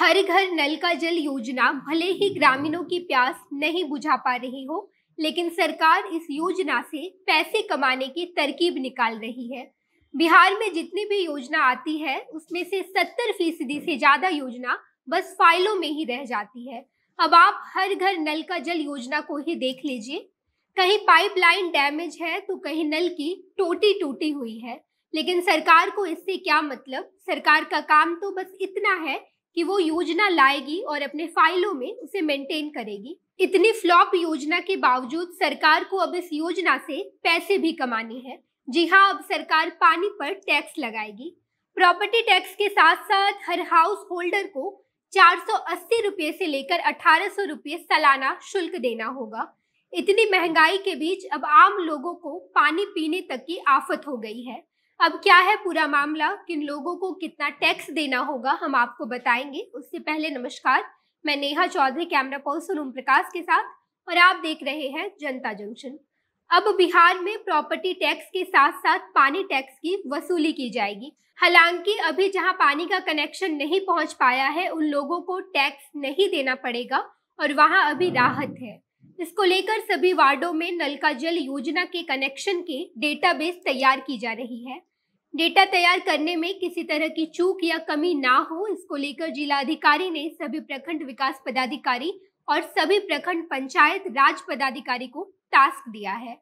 हर घर नल का जल योजना भले ही ग्रामीणों की प्यास नहीं बुझा पा रही हो लेकिन सरकार इस योजना से पैसे कमाने की तरकीब निकाल रही है बिहार में जितनी भी योजना आती है उसमें से सत्तर फीसदी से ज्यादा योजना बस फाइलों में ही रह जाती है अब आप हर घर नल का जल योजना को ही देख लीजिए कहीं पाइपलाइन डैमेज है तो कहीं नल की टोटी टूटी हुई है लेकिन सरकार को इससे क्या मतलब सरकार का काम तो बस इतना है कि वो योजना लाएगी और अपने फाइलों में उसे मेंटेन करेगी इतनी फ्लॉप योजना के बावजूद सरकार को अब इस योजना से पैसे भी कमाने हैं जी हाँ अब सरकार पानी पर टैक्स लगाएगी प्रॉपर्टी टैक्स के साथ साथ हर हाउस होल्डर को अस्सी रुपए से लेकर सौ रुपए सालाना शुल्क देना होगा इतनी महंगाई के बीच अब आम लोगों को पानी पीने तक की आफत हो गई है अब क्या है पूरा मामला किन लोगों को कितना टैक्स देना होगा हम आपको बताएंगे उससे पहले नमस्कार मैं नेहा चौधरी कैमरा पर्सन ओम प्रकाश के साथ और आप देख रहे हैं जनता जंक्शन अब बिहार में प्रॉपर्टी टैक्स के साथ साथ पानी टैक्स की वसूली की जाएगी हालांकि अभी जहां पानी का कनेक्शन नहीं पहुंच पाया है उन लोगों को टैक्स नहीं देना पड़ेगा और वहां अभी राहत है इसको लेकर सभी वार्डों में नल का जल योजना के कनेक्शन के डेटाबेस तैयार की जा रही है डेटा तैयार करने में किसी तरह की चूक या कमी ना हो इसको लेकर जिला अधिकारी ने सभी प्रखंड विकास पदाधिकारी और सभी प्रखंड पंचायत राज पदाधिकारी को टास्क दिया है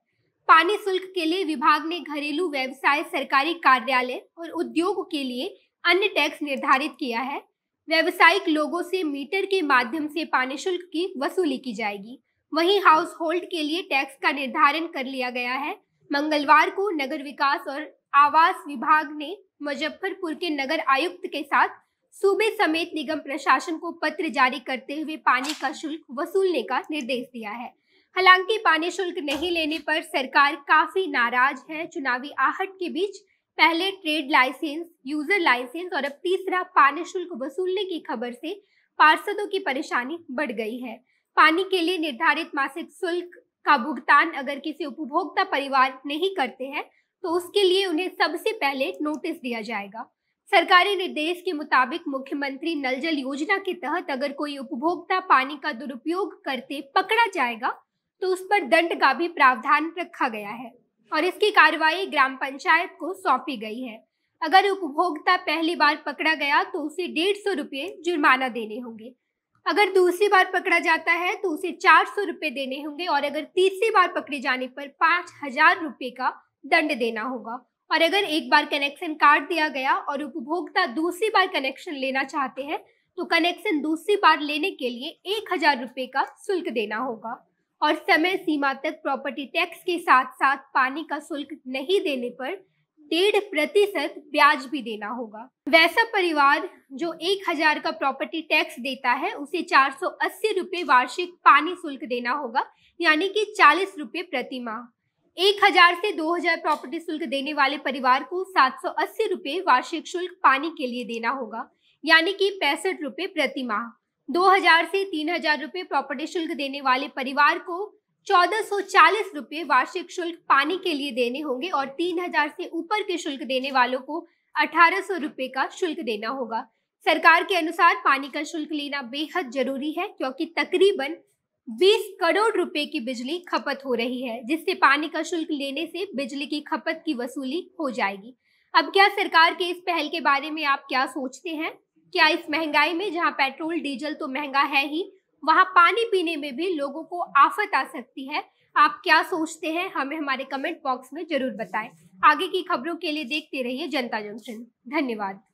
पानी शुल्क के लिए विभाग ने घरेलू व्यवसाय सरकारी कार्यालय और उद्योग के लिए अन्य टैक्स निर्धारित किया है व्यवसायिक लोगों से मीटर के माध्यम से पानी शुल्क की वसूली की जाएगी वहीं हाउस होल्ड के लिए टैक्स का निर्धारण कर लिया गया है मंगलवार को नगर विकास और आवास विभाग ने मुजफ्फरपुर के नगर आयुक्त के साथ सूबे समेत निगम प्रशासन को पत्र जारी करते हुए पानी का शुल्क वसूलने का निर्देश दिया है हालांकि पानी शुल्क नहीं लेने पर सरकार काफी नाराज है चुनावी आहट के बीच पहले ट्रेड लाइसेंस यूजर लाइसेंस और अब तीसरा पानी शुल्क वसूलने की खबर से पार्षदों की परेशानी बढ़ गई है पानी के लिए निर्धारित मासिक शुल्क का भुगतान अगर किसी उपभोक्ता परिवार नहीं करते हैं तो उसके लिए उन्हें सबसे पहले नोटिस दिया जाएगा सरकारी निर्देश के मुताबिक मुख्यमंत्री नल जल योजना के तहत अगर कोई उपभोक्ता पानी का दुरुपयोग करते पकड़ा जाएगा तो उस पर दंड का भी प्रावधान रखा गया है और इसकी कार्रवाई ग्राम पंचायत को सौंपी गई है अगर उपभोक्ता पहली बार पकड़ा गया तो उसे डेढ़ सौ रुपये जुर्माना देने होंगे अगर दूसरी बार पकड़ा जाता है तो उसे चार सौ रुपये देने होंगे और अगर तीसरी बार पकड़े जाने पर पाँच हजार रुपये का दंड देना होगा और अगर एक बार कनेक्शन काट दिया गया और उपभोक्ता दूसरी बार कनेक्शन लेना चाहते हैं तो कनेक्शन दूसरी बार लेने के लिए एक हजार रुपये का शुल्क देना होगा और समय सीमा तक प्रॉपर्टी टैक्स के साथ साथ पानी का शुल्क नहीं देने पर डेढ़ प्रतिशत ब्याज भी देना होगा वैसा परिवार जो एक हजार का प्रॉपर्टी टैक्स देता है उसे चार सौ अस्सी रुपये वार्षिक पानी शुल्क देना होगा यानी कि चालीस रुपये प्रति माह एक हजार से दो हजार प्रॉपर्टी शुल्क देने वाले परिवार को सात सौ अस्सी रुपए वार्षिक शुल्क पानी के लिए देना होगा यानी कि पैंसठ रुपये प्रति माह दो हजार से तीन हजार रुपये प्रॉपर्टी शुल्क देने वाले परिवार को चौदह सौ चालीस रुपये वार्षिक शुल्क पानी के लिए देने होंगे और तीन हजार से ऊपर के शुल्क देने वालों को अठारह सौ रुपये का शुल्क देना होगा सरकार के अनुसार पानी का शुल्क लेना बेहद जरूरी है क्योंकि तकरीबन 20 करोड़ रुपए की बिजली खपत हो रही है जिससे पानी का शुल्क लेने से बिजली की खपत की वसूली हो जाएगी अब क्या सरकार के इस पहल के बारे में आप क्या सोचते हैं क्या इस महंगाई में जहां पेट्रोल डीजल तो महंगा है ही वहां पानी पीने में भी लोगों को आफत आ सकती है आप क्या सोचते हैं हमें हमारे कमेंट बॉक्स में जरूर बताएं आगे की खबरों के लिए देखते रहिए जनता जंक्शन धन्यवाद